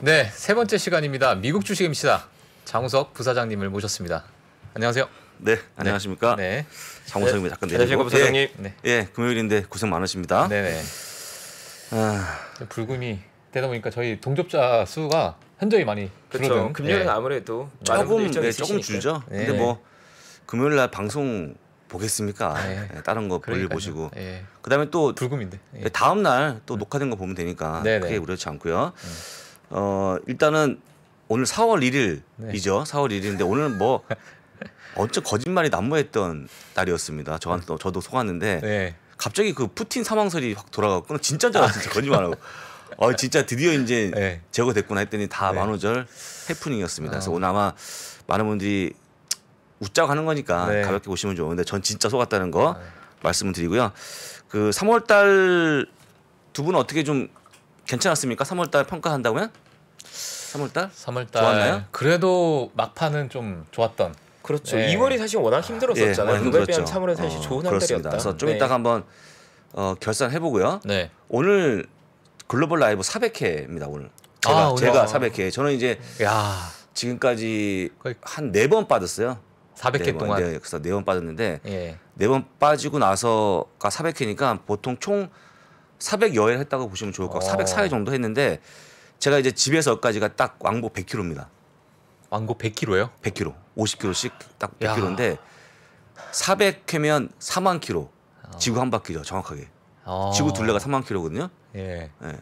네, 세 번째 시간입니다. 미국 주식 임시다 장우석 부사장님을 모셨습니다. 안녕하세요. 네, 안녕하십니까. 네. 장우석입니다. 잠깐 네. 내리고. 네. 부사장님. 네. 예, 금요일인데 고생 많으십니다. 네네. 아... 불금이 되다 보니까 저희 동접자 수가 현저히 많이 그렇죠. 줄어든. 금요일은 네. 아무래도 조금 네, 조금 줄죠. 네. 근데 뭐 금요일 날 방송 보겠습니까? 네. 네 다른 거 볼일 보시고. 그다음에 또 불금인데 다음 날 또 녹화된 거 보면 되니까 네네. 크게 우려지 않고요. 음. 어, 일단은 오늘 4월 1일이죠. 네. 4월 1일인데 오늘 뭐 어째 거짓말이 난무했던 날이었습니다. 저한테 저도 속았는데 네. 갑자기 그 푸틴 사망설이 확 돌아갔고 진짜인 줄 알았어요. 아, 거짓말하고. 어 진짜 드디어 이제 네. 제거됐구나 했더니 다 네. 만우절 해프닝이었습니다. 그래서 아. 오늘 아마 많은 분들이 웃자고 하는 거니까 네. 가볍게 보시면 좋은데 전 진짜 속았다는 거 아. 말씀을 드리고요. 그 3월 달 두 분 어떻게 좀 괜찮았습니까? 3월달 평가한다면? 3월달? 3월달 좋았나요? 그래도 막판은 좀 좋았던. 그렇죠. 네. 예. 2월이 사실 워낙 아, 힘들었었잖아요. 예, 그거 그렇죠. 비하면 3월은 사실 어, 좋은 한 그렇습니다. 달이었다. 그래서 좀 네. 이따가 한번 어, 결산해 보고요. 네. 오늘 글로벌 라이브 400회입니다. 오늘 제가 아, 제가 400회. 아. 저는 이제 야. 지금까지 한네번 빠졌어요. 400회 네 번, 동안. 네, 그래서 네 번 빠졌는데 예. 네번 빠지고 나서가 400회니까 보통 총400 여행 했다고 보시면 좋을 것같아4 0 4회 어. 정도 했는데 제가 이제 집에서까지가 딱 왕복 100km입니다. 왕복 100km요? 100km. 50km씩 딱 100km인데 400회면 4만 km. 지구 한 바퀴죠, 정확하게. 어. 지구 둘레가 3만 km거든요. 예. 예.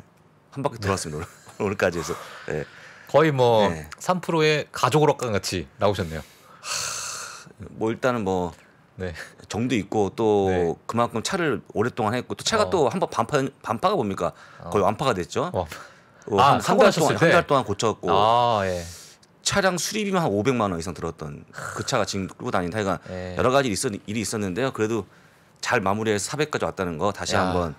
한 바퀴 돌았습니다. 오늘까지 해서. 예. 거의 뭐 네. 3%의 가족 오락관 같이 나오셨네요. 하... 뭐 일단은 뭐 네. 정도 있고 또 네. 그만큼 차를 오랫동안 했고 또 차가 어. 또한번 반파 반파가 뭡니까 어. 거의 완파가 됐죠. 어. 어, 아, 한달 동안 한달 네. 동안 고쳤고 아, 예. 차량 수리비만 한 500만 원 이상 들었던 그 차가 지금 끌고 다니는 타이가 예. 여러 가지 있었, 일이 있었는데요. 그래도 잘 마무리해서 400까지 왔다는 거 다시 야. 한번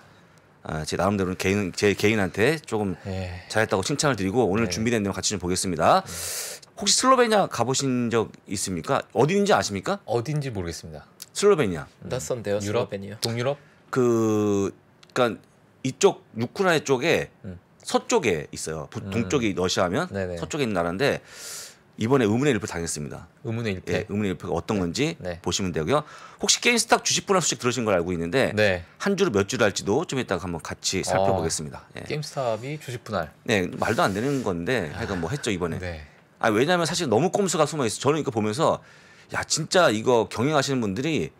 아, 제 나름대로는 개인 제 개인한테 조금 예. 잘했다고 칭찬을 드리고 오늘 예. 준비된 내용 같이 좀 보겠습니다. 예. 혹시 슬로베니아 가보신 적 있습니까? 어디인지 아십니까? 어딘지 모르겠습니다. 슬로베니아. 낯선데요. 음. 슬로베니아. 동유럽? 그 그러니까 이쪽 우크라이나 쪽에 음. 서쪽에 있어요. 음. 동쪽이 러시아면 네네. 서쪽에 있는 나라인데 이번에 의문의 일패 당했습니다. 의문의 일패. 예, 의문의 일패가 어떤 네. 건지 네. 보시면 되고요. 혹시 게임스탁 주식 분할 소식 들으신 걸 알고 있는데 네. 한 주로 몇 주를 할지도 좀 이따가 한번 같이 아, 살펴보겠습니다. 아, 예. 게임스탑이 주식 분할. 네, 말도 안 되는 건데 하여간 뭐 했죠 이번에. 네. 아 왜냐하면 사실 너무 꼼수가 숨어 있어. 저는 이거 보면서 야 진짜 이거 경영하시는 분들이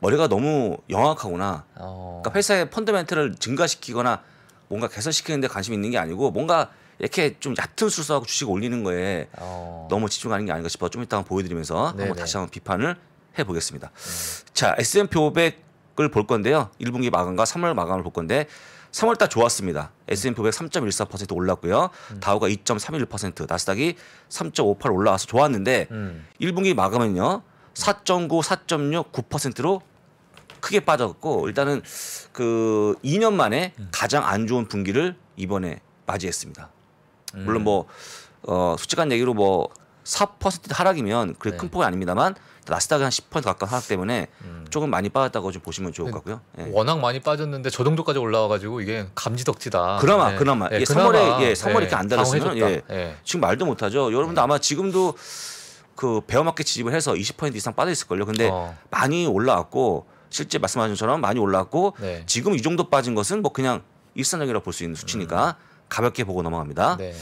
머리가 너무 영악하구나. 어. 그러니까 회사의 펀더멘트를 증가시키거나 뭔가 개선시키는데 관심 있는 게 아니고 뭔가 이렇게 좀 얕은 수사하고 주식 올리는 거에 어. 너무 집중하는 게 아닌가 싶어 좀 이따 한 보여드리면서 한번 다시 한번 비판을 해보겠습니다. 음. 자 S&P 500을 볼 건데요. 1분기 마감과 3월 마감을 볼 건데 3월달 좋았습니다. S&P 500 3.14% 올랐고요. 음. 다우가 2.31%, 나스닥이 3.58 올라와서 좋았는데 음. 1분기 마감은요. 4.9, 4.6, 9%로 크게 빠졌고 일단은 그 2년 만에 음. 가장 안 좋은 분기를 이번에 맞이했습니다. 음. 물론 뭐 어, 솔직한 얘기로 뭐 4% 하락이면 그래 네. 큰 폭은 아닙니다만 나스닥이 한10% 가까운 하락 때문에 음. 조금 많이 빠졌다고 좀 보시면 좋을 네. 것 같고요. 네. 워낙 많이 빠졌는데 저 정도까지 올라와가지고 이게 감지덕지다. 그나마 네. 그나마 예, 3월에 예, 3월에 예, 이렇게 안 달았으면 예, 지금 말도 못하죠. 여러분들 아마 지금도 그 베어마켓 지집을 해서 20% 이상 빠져 있을 걸요. 근데 어. 많이 올라왔고 실제 말씀하신 것처럼 많이 올라왔고 네. 지금 이 정도 빠진 것은 뭐 그냥 일상적이라 고볼 수 있는 수치니까 음. 가볍게 보고 넘어갑니다. 네.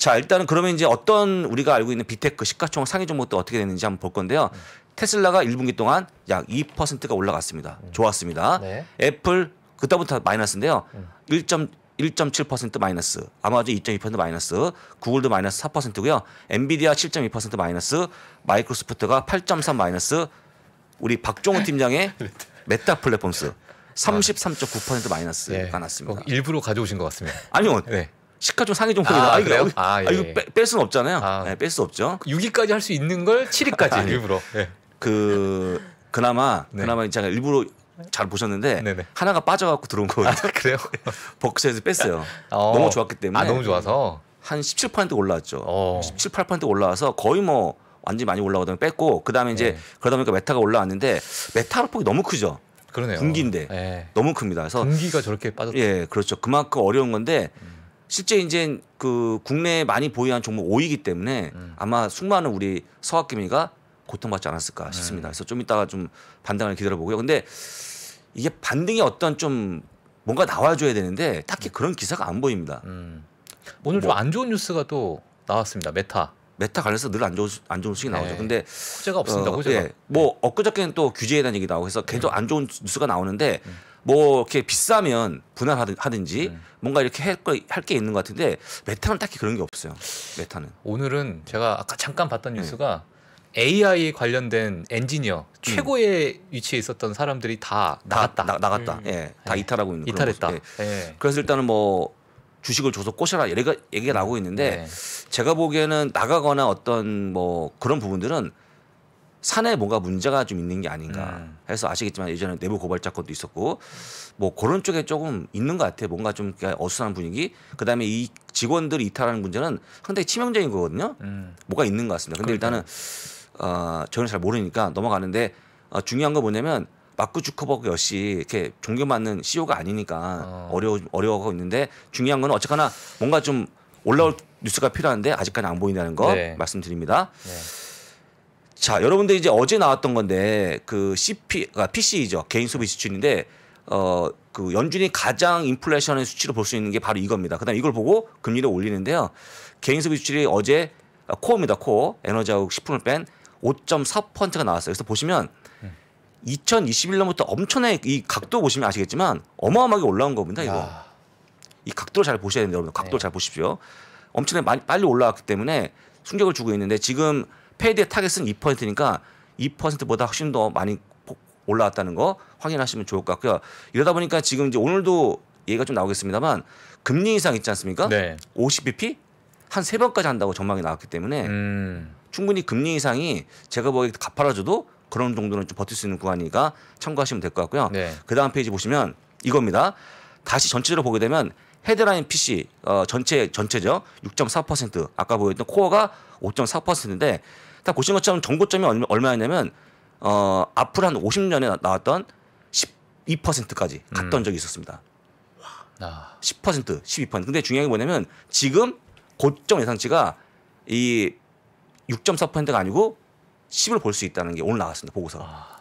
자, 일단은 그러면 이제 어떤 우리가 알고 있는 비테크 시가총 상위 종목도 어떻게 됐는지 한번 볼 건데요. 테슬라가 1분기 동안 약 2%가 올라갔습니다. 음. 좋았습니다. 네. 애플 그때부터 마이너스인데요. 음. 1점 1.7% 마이너스, 아마존 2.2% 마이너스, 구글도 마이너스 4%고요. 엔비디아 7.2% 마이너스, 마이크로소프트가 8.3 마이너스, 우리 박종훈 팀장의 메타 플랫폼스 33.9% 아. 마이너스가 네. 났습니다. 일부러 가져오신 것 같습니다. 아니요. 네. 시가 좀 상위 종목이 아, 이거 아, 아, 예. 아, 이거 예. 빼, 뺄 수는 없잖아요. 아. 네, 예, 뺄수 없죠. 6위까지 그 할수 있는 걸 7위까지 아, 일부러. 네. 그 그나마 네. 그나마 제가 일부러 잘 보셨는데 네네. 하나가 빠져갖고 들어온 거거든요 아, 그래요? 벅스에서 뺐어요. 어. 너무 좋았기 때문에. 아 너무 좋아서 한 17% 올라왔죠. 어. 17, 18% 올라와서 거의 뭐 완전히 많이 올라오더니 뺐고 그다음에 이제 네. 그러다 보니까 메타가 올라왔는데 메타 로 폭이 너무 크죠. 그러네요. 분기인데 네. 너무 큽니다. 그래서 분기가 저렇게 빠졌. 예, 그렇죠. 그만큼 어려운 건데 음. 실제 이제 그 국내에 많이 보유한 종목 5위이기 때문에 음. 아마 수많은 우리 서학개미가 고통받지 않았을까 네. 싶습니다. 그래서 좀 이따가 좀 반등을 기다려보고요. 근데 이게 반등이 어떤 좀 뭔가 나와줘야 되는데 딱히 음. 그런 기사가 안 보입니다. 음. 오늘 뭐, 좀안 좋은 뉴스가 또 나왔습니다. 메타. 메타 관련해서 늘 안 좋은 안 좋은 소식이 네. 나오죠. 근데 호재가 없습니다. 어, 호가 예. 뭐 네. 엊그저께는 또 규제에 대한 얘기 나오고 해서 계속 음. 안 좋은 뉴스가 나오는데 음. 뭐 이렇게 비싸면 분할하든지 음. 네. 뭔가 이렇게 할 게 있는 것 같은데 메타는 딱히 그런 게 없어요. 메타는. 오늘은 제가 아까 잠깐 봤던 네. 뉴스가 네. AI 관련된 엔지니어 음. 최고의 음. 위치에 있었던 사람들이 다 나갔다. 나, 갔다 음. 예, 다 네. 이탈하고 있는 이탈했다. 예. 네. 그래서 일단은 뭐 주식을 줘서 꼬셔라 얘기가 얘기가 나오고 있는데 네. 제가 보기에는 나가거나 어떤 뭐 그런 부분들은 산에 뭔가 문제가 좀 있는 게 아닌가 음. 해서 아시겠지만 예전에 내부 고발자 건도 있었고 뭐 그런 쪽에 조금 있는 것 같아요. 뭔가 좀 어수선한 분위기. 그다음에 이 직원들이 이탈하는 문제는 상당히 치명적인 거거든요. 음. 뭐가 있는 것 같습니다. 근데 그러니까. 일단은 어, 저는 잘 모르니까 넘어가는데 어, 중요한 건 뭐냐면 마크 주커버그 역시 이렇게 존경받는 CEO가 아니니까 어. 어려워 어려워하고 있는데 중요한 건 어쨌거나 뭔가 좀 올라올 음. 뉴스가 필요한데 아직까지 안 보인다는 거 네. 말씀드립니다. 네. 자, 여러분들 이제 어제 나왔던 건데 그 CP, 아, 그러니까 PC죠. 개인 소비 지출인데 어, 그 연준이 가장 인플레이션의 수치로 볼 수 있는 게 바로 이겁니다. 그다음 이걸 보고 금리를 올리는데요. 개인 소비 지출이 어제 아, 코어입니다. 코어 에너지하고 식품을 뺀 5.4%가 나왔어요. 그래서 보시면 2021년부터 엄청나게 이 각도 보시면 아시겠지만 어마어마하게 올라온 겁니다. 이거 이 각도를 잘 보셔야 됩니다, 여러분. 각도를 네. 잘 보십시오. 엄청나게 많이 빨리 올라왔기 때문에 충격을 주고 있는데 지금 페드드 타겟은 2%니까 2%보다 훨씬 더 많이 올라왔다는 거 확인하시면 좋을 것 같고요. 이러다 보니까 지금 이제 오늘도 얘기가 좀 나오겠습니다만 금리 인상 있지 않습니까? 네. 50bp 한 세 번까지 한다고 전망이 나왔기 때문에 음. 충분히 금리 인상이 제가 보기에 가팔아줘도 그런 정도는 좀 버틸 수 있는 구간이니까 참고하시면 될 것 같고요. 네. 그 다음 페이지 보시면 이겁니다. 다시 전체적으로 보게 되면 헤드라인 PC 어, 전체 전체죠 6.4% 아까 보였던 코어가 5.4%인데 딱 보신 것처럼 정고점이 얼마였냐면 어, 앞으로 한 50년에 나왔던 12%까지 음. 갔던 음. 적이 있었습니다. 아. 10% 12%. 근데 중요한 게 뭐냐면 지금 고점 예상치가 이 6.4%가 아니고 10을 볼 수 있다는 게 오늘 나왔습니다. 보고서. 아.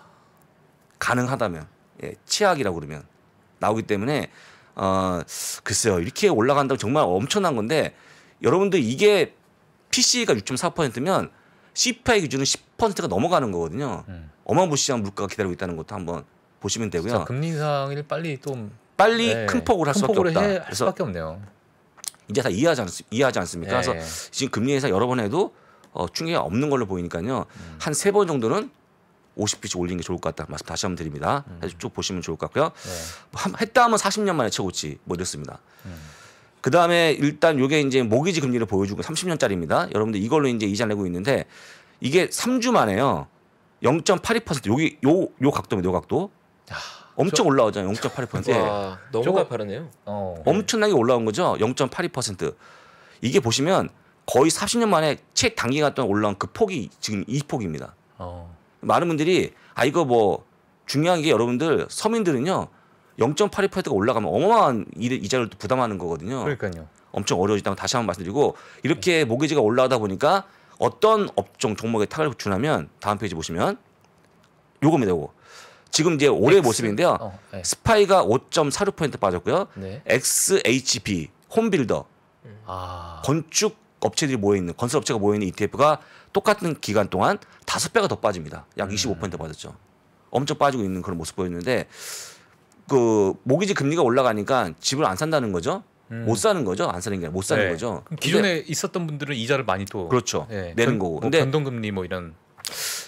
가능하다면 예, 치약이라고 그러면 나오기 때문에 어, 글쎄요. 이렇게 올라간다면 정말 엄청난 건데 여러분들 이게 PC가 6.4%면 CPI 기준은 10%가 넘어가는 거거든요. 음. 어마무시한 물가가 기다리고 있다는 것도 한번 보시면 되고요. 금리 인상을 빨리 좀 빨리 네. 큰 폭으로 할 수밖에 없다. 할 수밖에 없네요. 이제 다 이해하지, 않, 습니까 네. 그래서 지금 금리 에서 여러 번 해도 어, 충격이 없는 걸로 보이니까요. 음. 한세 번 정도는 50피치 올리는 게 좋을 것 같다. 말씀 다시 한번 드립니다. 음. 쭉 보시면 좋을 것 같고요. 네. 했다 하면 40년 만에 최고치 뭐 이렇습니다. 음. 그 다음에 일단 요게 이제 모기지 금리를 보여주고 30년짜리입니다. 여러분들 이걸로 이제 이자 내고 있는데 이게 3주 만에요. 0.82% 여기 요 요 각도입니다. 요 각도. 야, 엄청 올라오잖아요. 0.82%. 와, 너무 가파르네요. 어. 엄청나게 올라온 거죠. 0.82%. 이게 보시면 거의 40년 만에 책 단기간 동안 올라온 그 폭이 지금 이 폭입니다. 어. 많은 분들이 아 이거 뭐 중요한 게 여러분들 서민들은요. 0.82%가 올라가면 어마어마한 이자를 부담하는 거거든요. 그러니까요. 엄청 어려워지다고 다시 한번 말씀드리고 이렇게 모기지가 올라가다 보니까 어떤 업종 종목에 타격을 주냐면 다음 페이지 보시면 요겁니다. 요거. 지금 이제 올해 X. 모습인데요. 어, 네. 스파이가 5.46% 빠졌고요. 네. XHB 홈빌더 아. 건축 업체들이 모여 있는 건설 업체가 모여 있는 ETF가 똑같은 기간 동안 다섯 배가 더 빠집니다. 약 25% 음. 빠졌죠. 엄청 빠지고 있는 그런 모습 보였는데 그 모기지 금리가 올라가니까 집을 안 산다는 거죠. 음. 못 사는 거죠. 안 사는 게 못 사는 네. 거죠. 기존에 있었던 분들은 이자를 많이 또 그렇죠. 네. 내는 거고. 뭐 근데 변동금리 뭐 이런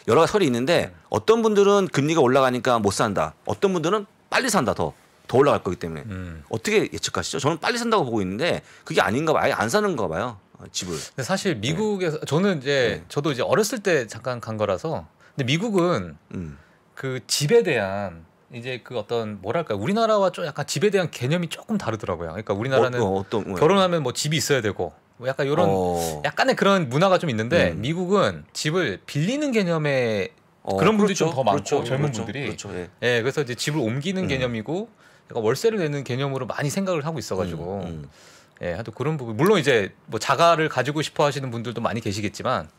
여러 가지 설이 있는데 음. 어떤 분들은 금리가 올라가니까 못 산다. 어떤 분들은 빨리 산다 더. 더 올라갈 거기 때문에 음. 어떻게 예측하시죠? 저는 빨리 산다고 보고 있는데 그게 아닌가 봐요. 아예 안 사는가 봐요. 어, 집을. 근데 사실 네. 미국에서 네. 저는 이제 네. 저도 이제 어렸을 때 잠깐 간 거라서 근데 미국은 음. 그 집에 대한 이제 그 어떤 뭐랄까 우리나라와 좀 약간 집에 대한 개념이 조금 다르더라고요. 그러니까 우리나라는 어, 어 떤 예. 결혼하면 뭐 집이 있어야 되고 뭐 약간 이런 어. 약간의 그런 문화가 좀 있는데 음. 미국은 집을 빌리는 개념에 어, 그런 분들이 그렇죠. 좀더 많고 그렇죠. 젊은 그렇죠. 분들이 그렇죠. 예. 예. 그래서 이제 집을 옮기는 음. 개념이고 약간 월세를 내는 개념으로 많이 생각을 하고 있어가지고 음, 음. 예, 하여튼 그런 부분 물론 이제 뭐 자가를 가지고 싶어 하시는 분들도 많이 계시겠지만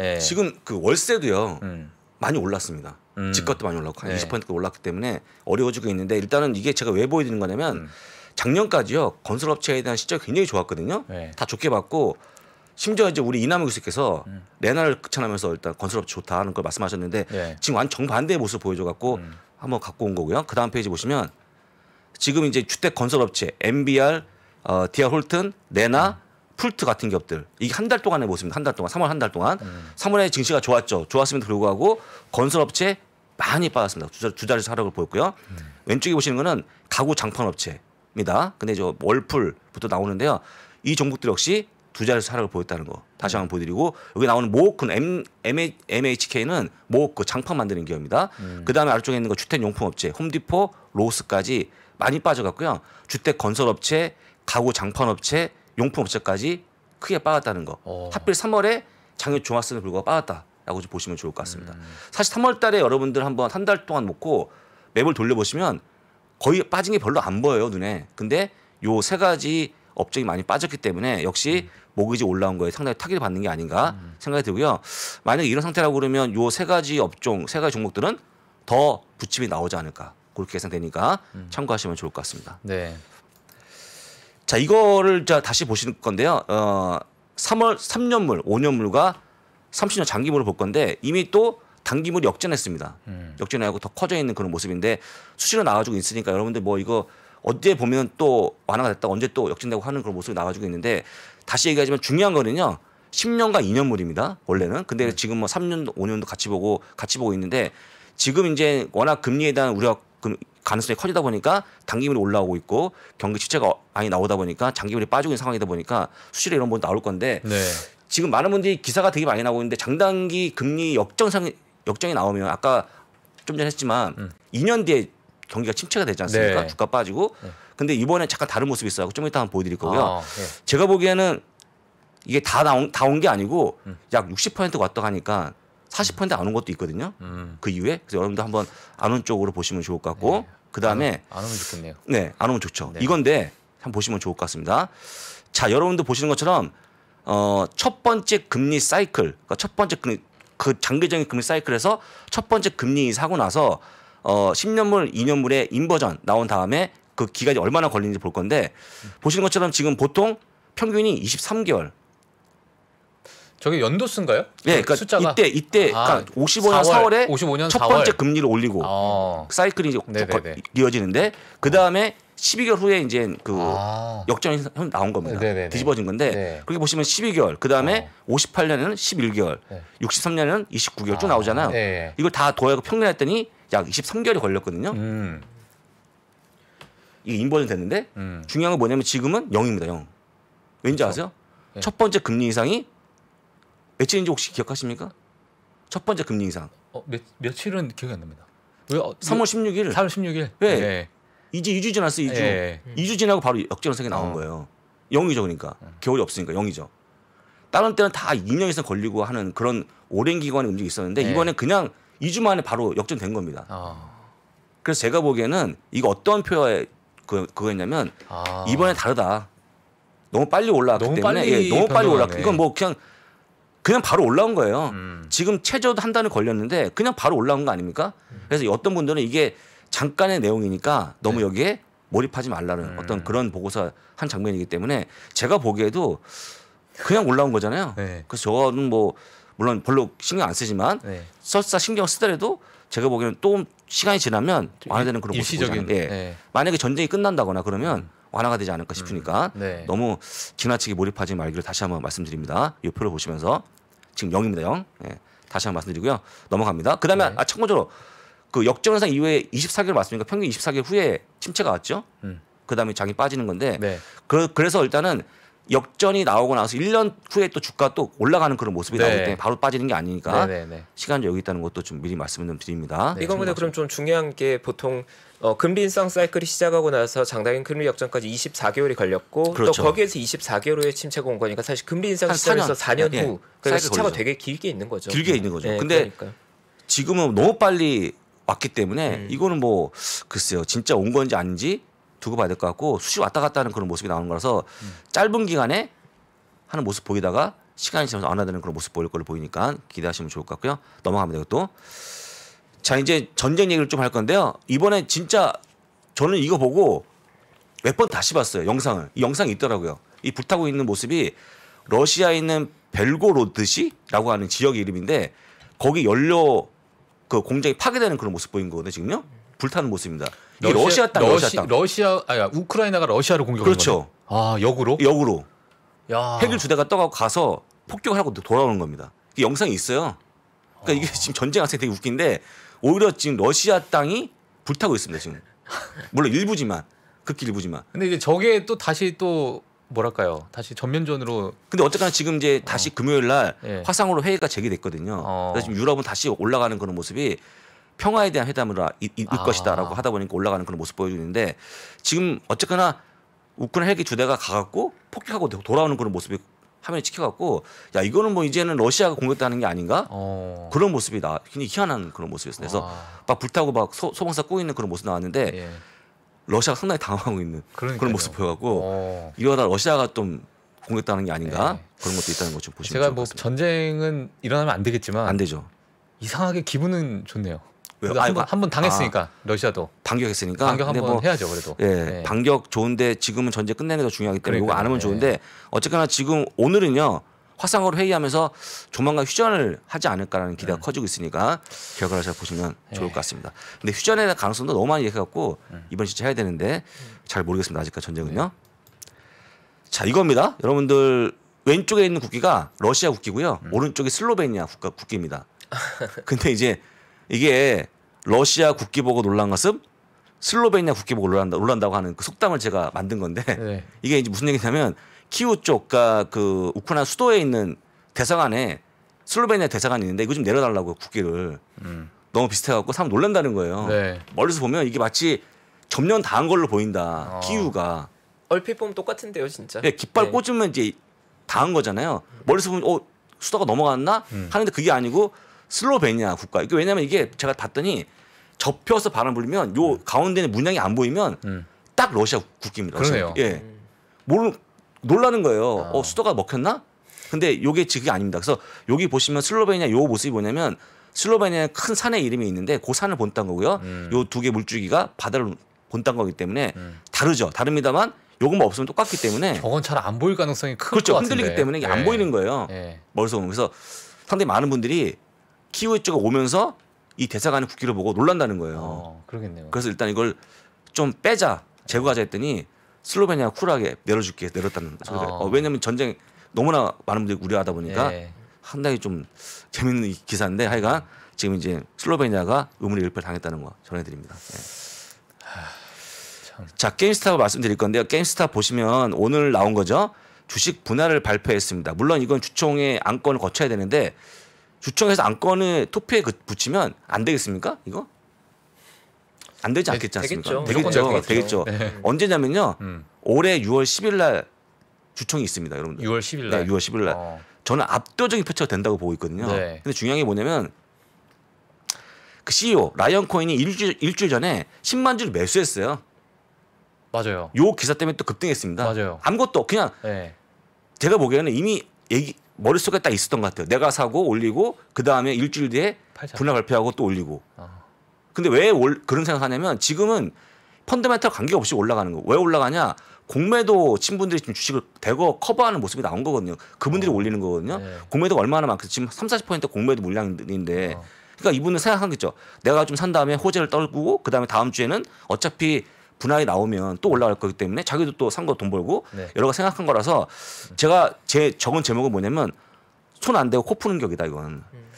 예. 지금 그 월세도요. 음. 많이 올랐습니다. 음. 집값도 많이 올랐고 한 20%까지 올랐기 때문에 어려워지고 있는데 일단은 이게 제가 왜 보여드리는 거냐면 음. 작년까지요 건설업체에 대한 시적이 굉장히 좋았거든요. 네. 다 좋게 봤고 심지어 이제 우리 이남우 교수께서 음. 레나를 극찬하면서 일단 건설업 체 좋다 하는 걸 말씀하셨는데 네. 지금 완 정반대의 모습 을 보여줘 갖고 음. 한번 갖고 온 거고요. 그 다음 페이지 보시면 지금 이제 주택 건설업체 MBR, 어, 디아홀튼, 레나, 음. 풀트 같은 기업들 이게 한 달 동안의 모습입니다. 한 달 동안 3월 한 달 동안 음. 3월에 증시가 좋았죠. 좋았음에도 불구하고 건설업체 많이 빠졌습니다. 두, 자리 하락을 보였고요. 음. 왼쪽에 보시는 거는 가구 장판업체입니다. 근데 저 월풀부터 나오는데요. 이 종목들 역시 두자릿수 하락을 보였다는 거 다시 네. 한번 보여드리고 여기 나오는 모호큰 M, M, MHK는 모호크 그 장판 만드는 기업입니다. 음. 그 다음에 아래쪽에 있는 거 주택용품업체 홈디포 로스까지 많이 빠져갔고요. 주택 건설업체 가구 장판업체 용품업체까지 크게 빠졌다는 거. 오. 어. 하필 3월에 작년 종합선에 불과 빠졌다라고 좀 보시면 좋을 것 같습니다. 음. 사실 3월달에 여러분들 한번 한 달 동안 먹고 맵을 돌려보시면 거의 빠진 게 별로 안 보여요 눈에. 근데 요 세 가지 업종이 많이 빠졌기 때문에 역시 음. 모기지 올라온 거에 상당히 타격을 받는 게 아닌가 음. 생각이 들고요. 만약 이런 상태라고 그러면 요 세 가지 업종, 세 가지 종목들은 더 부침이 나오지 않을까 그렇게 예상되니까 음. 참고하시면 좋을 것 같습니다. 네. 자, 이거를 자 다시 보시는 건데요. 어, 3월 3년물, 5년물과 30년 장기물을 볼 건데 이미 또 단기물이 역전했습니다. 음. 역전하고 더 커져 있는 그런 모습인데 수시로 나와주고 있으니까 여러분들 뭐 이거 어디에 보면 또 완화가 됐다 언제 또 역전되고 하는 그런 모습이 나와주고 있는데 다시 얘기하지만 중요한 거는요. 10년과 2년물입니다. 원래는. 근데 음. 지금 뭐 3년, 5년도 같이 보고 같이 보고 있는데 지금 이제 워낙 금리에 대한 우려 가능성이 커지다 보니까 단기물이 올라오고 있고 경기 침체가 많이 나오다 보니까 장기물이 빠지고 있는 상황이다 보니까 수시로 이런 부분 나올 건데 네. 지금 많은 분들이 기사가 되게 많이 나오고 있는데 장단기 금리 역정상 역정이 나오면 아까 좀 전에 했지만 음. 2년 뒤에 경기가 침체가 되지 않습니까? 네. 주가 빠지고. 네. 근데 이번에 잠깐 다른 모습이 있어요. 좀 이따 한번 보여드릴 거고요. 아, 예. 제가 보기에는 이게 다 나온 다 온 게 아니고 음. 약60% 왔다 가니까 40%대 안온 것도 있거든요. 음. 그 이후에 그래서 여러분도 한번 안 온 쪽으로 보시면 좋을 것 같고 네. 그 다음에 안, 안, 오면 좋겠네요. 네, 안 오면 좋죠. 네. 이건데 한번 보시면 좋을 것 같습니다. 자, 여러분도 보시는 것처럼 어, 첫 번째 금리 사이클, 그러니까 첫 번째 금리 그 장기적인 금리 사이클에서 첫 번째 금리 사고 나서 어, 10년물, 2년물의 인버전 나온 다음에 그 기간이 얼마나 걸리는지 볼 건데 보시는 것처럼 지금 보통 평균이 23개월 저게 연도수인가요? 네, 예, 그니까 그러니까 이때 이때 아, 그러니까 55년 4월, 에 55년 첫 4월. 번째 금리를 올리고 아. 사이클이 이제 네, 네, 네. 이어지는데 그 다음에 12개월 후에 이제 그 아. 역전이 나온 겁니다. 네네네. 뒤집어진 건데 네. 그렇게 보시면 12개월, 그 다음에 어. 58년에는 11개월, 네. 63년에는 29개월 쭉 아, 나오잖아요. 네. 이걸 다 도약 평균했더니 약 23개월이 걸렸거든요. 음. 이게 인버전 됐는데 음. 중요한 건 뭐냐면 지금은 0입니다. 0. 왠지 그렇죠. 아세요? 첫 번째 금리 이상이 며칠인지 혹시 기억하십니까? 첫 번째 금리 인상. 어, 며, 며칠은 기억이 안 납니다. 왜? 어, 3월 16일. 3월 16일. 네. 네. 이제 2주 지났어 2주. 네. 예. 2주 지나고 바로 역전세가 나온 어. 거예요. 영이죠 그러니까. 음. 겨울이 없으니까 영이죠 다른 때는 다 2년 이상 걸리고 하는 그런 오랜 기간의 움직이 있었는데 네. 예. 이번에 그냥 2주 만에 바로 역전된 겁니다. 어. 그래서 제가 보기에는 이거 어떤 표에 그, 그거였냐면 아. 이번에 다르다. 너무 빨리 올라왔기 때문에 빨리 예, 너무 빨리 올라. 이건 뭐 그냥 그냥 바로 올라온 거예요. 음. 지금 체저도 한 달을 걸렸는데 그냥 바로 올라온 거 아닙니까? 음. 그래서 어떤 분들은 이게 잠깐의 내용이니까 너무 네. 여기에 몰입하지 말라는 음. 어떤 그런 보고서 한 장면이기 때문에 제가 보기에도 그냥 올라온 거잖아요. 네. 그래서 저는 뭐 물론 별로 신경 안 쓰지만 네. 설사 신경 쓰더라도 제가 보기에는 또 시간이 지나면 완화되는 그런 모습이잖아요. 네. 예. 네. 만약에 전쟁이 끝난다거나 그러면 음. 완화가 되지 않을까 싶으니까 음. 네. 너무 지나치게 몰입하지 말기를 다시 한번 말씀드립니다. 이 표를 보시면서 지금 0입니다. 0. 예. 다시 한 번 말씀드리고요. 넘어갑니다. 그다음에 네. 아 참고적으로 그 역전 현상 이후에 24개월 맞습니까 평균 24개월 후에 침체가 왔죠. 음. 그다음에 장이 빠지는 건데 네. 그, 래서 일단은 역전이 나오고 나서 1년 후에 또 주가 또 올라가는 그런 모습이 네. 나오기 때문에 바로 빠지는 게 아니니까 네네네. 네. 시간이 여기 있다는 것도 좀 미리 말씀을 좀 드립니다. 네. 이건 근데 그럼 좀 중요한 게 보통 어, 금리 인상 사이클이 시작하고 나서 장단기 금리 역전까지 24개월이 걸렸고 그렇죠. 또 거기에서 24개월 후에 침체가 온 거니까 사실 금리 인상 시점에서 4년, 4년 예, 예. 후 예. 그래서 차가 되게 길게 있는 거죠. 길게 있는 거죠. 네, 근데 그러니까. 지금은 너무 빨리 왔기 때문에 음. 이거는 뭐 글쎄요 진짜 온 건지 아닌지 두고 봐야 될 것 같고 수시 왔다 갔다 하는 그런 모습이 나오는 거라서 음. 짧은 기간에 하는 모습 보이다가 시간이 지나서 안화되는 그런 모습 보일 걸로 보이니까 기대하시면 좋을 것 같고요. 넘어갑니다. 이것도. 자 이제 전쟁 얘기를 좀 할 건데요. 이번에 진짜 저는 이거 보고 몇 번 다시 봤어요. 영상을. 이 영상이 있더라고요. 이 불타고 있는 모습이 러시아에 있는 벨고로드시라고 하는 지역 이름인데 거기 연료 그 공장이 파괴되는 그런 모습 보인 거거든요. 지금요. 불타는 모습입니다. 러시아, 러시아 땅, 러시아, 러시, 땅. 러시아 아야 우크라이나가 러시아를 공격한 그렇죠. 거네. 아 역으로? 역으로. 야. 헬기 두 대가 떠가고 가서 폭격을 하고 돌아오는 겁니다. 그 영상이 있어요. 그러니까 어. 이게 아. 지금 전쟁 학생 되게 웃긴데 오히려 지금 러시아 땅이 불타고 있습니다 지금. 물론 일부지만 극히 일부지만. 근데 이제 저게 또 다시 또 뭐랄까요 다시 전면전으로 근데 어쨌거나 지금 이제 다시 어. 금요일 날 예. 화상으로 회의가 재개됐거든요 어. 그래서 지금 유럽은 다시 올라가는 그런 모습이 평화에 대한 회담으로 아, 이, 이, 아. 것이다라고 하다 보니까 올라가는 그런 모습 보여주는데 지금 어쨌거나 우크라이나 헬기 두 대가 가갖고 폭격하고 돌아오는 그런 모습이 화면에 찍혀갖고 야 이거는 뭐 이제는 러시아가 공격당하는 게 아닌가 어. 그런 모습이다 굉장히 희한한 그런 모습이었어요 그래서 막 불타고 막 소, 방사 꾸고 있는 그런 모습 나왔는데 예. 러시아가 상당히 당황하고 있는 그러니까요. 그런 모습 보여갖고 어. 이러다 러시아가 좀 공격당하는 게 아닌가 예. 그런 것도 있다는 것좀 보시면 제가 뭐 전쟁은 일어나면 안 되겠지만 안 되죠 이상하게 기분은 좋네요 한번 한번 당했으니까 아, 러시아도 반격했으니까 반격 한번 뭐, 해야죠 그래도. 예, 네. 반격 좋은데 지금은 전쟁 끝내는 게 중요하기 때문에 이거 안 하면 예. 좋은데 네. 어쨌거나 지금 오늘은요 화상으로 회의하면서 조만간 휴전을 하지 않을까라는 기대가 네. 커지고 있으니까 결과를 잘 보시면 좋을 것 같습니다. 근데 휴전에 가능성도 너무 많이 얘기해갖고 이번 시차 해야 되는데 잘 모르겠습니다 아직까지 전쟁은요. 자 이겁니다 여러분들. 왼쪽에 있는 국기가 러시아 국기고요. 음. 오른쪽이 슬로베니아 국가 국기입니다. 근데 이제 이게 러시아 국기 보고 놀란 것은 슬로베니아 국기 보고 놀란다, 놀란다고 하는 그 속담을 제가 만든 건데 네. 이게 이제 무슨 얘기냐면 키우 쪽과 그 우크라이나 수도에 있는 대사관에 슬로베니아 대사관이 있는데 이거 좀 내려달라고 국기를 음. 너무 비슷해갖고 사람 놀란다는 거예요. 네. 멀리서 보면 이게 마치 점령 당한 걸로 보인다. 어. 키우가 얼핏 보면 똑같은데요, 진짜. 네, 깃발 네. 꽂으면 이제 당한 거잖아요. 멀리서 보면 어 수도가 넘어갔나 음. 하는데 그게 아니고 슬로베니아 국가. 이게 왜냐면 이게 제가 봤더니 접혀서 바람 불면 요 음. 가운데는 문양이 안 보이면 음. 딱 러시아 국기입니다. 그러네요. 예. 모르 놀라는 거예요. 아. 어, 수도가 먹혔나? 근데 요게 지금 아닙니다. 그래서 여기 보시면 슬로베니아 요 모습이 뭐냐면 슬로베니아에 큰 산의 이름이 있는데 그 산을 본딴 거고요. 음. 요두 개 물줄기가 바다를 본딴 거기 때문에 음. 다르죠. 다릅니다만 요금만 없으면 똑같기 때문에 저건 잘 안 보일 가능성이 크죠. 그렇죠. 흔들리기 때문에 이게 네. 안 예. 보이는 거예요. 네. 예. 머릿 그래서 상당히 많은 분들이 키우이 쪽에 오면서 이 대사관의 국기를 보고 놀란다는 거예요. 어, 그러겠네요. 그래서 일단 이걸 좀 빼자 제거하자 했더니 네. 슬로베니아 쿨하게 내려줄게 내렸다는 소리가 어. 왜냐하면 전쟁 너무나 많은 분들이 우려하다 보니까 네. 상당히 좀 재밌는 기사인데 하여간 지금 이제 슬로베니아가 의문의 일패를 당했다는 거 전해드립니다. 네. 자 게임스타 가 말씀드릴 건데요. 게임스타 보시면 오늘 나온 거죠. 주식 분할을 발표했습니다. 물론 이건 주총의 안건을 거쳐야 되는데 주청에서 안건에 토피에 그, 붙이면 안 되겠습니까? 이거? 안 되지 네, 않겠지 않습니까? 되겠죠. 되겠죠. 되겠죠. 되겠죠. 네. 언제냐면요. 음. 올해 6월 10일 날 주청이 있습니다, 여러분 6월 10일 날. 네, 6월 10일 날. 어. 저는 압도적인 표차가 된다고 보고 있거든요. 네. 근데 중요한 게 뭐냐면 그 CEO 라이언 코인이 일주일, 일주일 전에 10만 주를 매수했어요. 맞아요. 요 기사 때문에 또 급등했습니다. 맞아요. 아무것도 그냥 네. 제가 보기에는 이미 얘기 머릿속에 딱 있었던 것 같아요. 내가 사고 올리고 그다음에 일주일 뒤에 분할 발표하고 또 올리고. 아. 근데 왜 올, 그런 생각하냐면 지금은 펀더멘탈 관계없이 올라가는 거. 예요왜 올라가냐? 공매도 친분들이 지금 주식을 대거 커버하는 모습이 나온 거거든요. 그분들이 어. 올리는 거거든요. 네. 공매도가 얼마나 많겠어. 지금 3, 40% 공매도 물량인데. 어. 그러니까 이분은 생각한 거죠. 내가 좀 산 다음에 호재를 떨구고 그다음에 다음 주에는 어차피 분할이 나오면 또 올라갈 거기 때문에 자기도 또 산 거 돈 벌고 네. 여러 가지 생각한 거라서 제가 제 적은 제목은 뭐냐면 손 안 대고 코 푸는 격이다 이건. 음.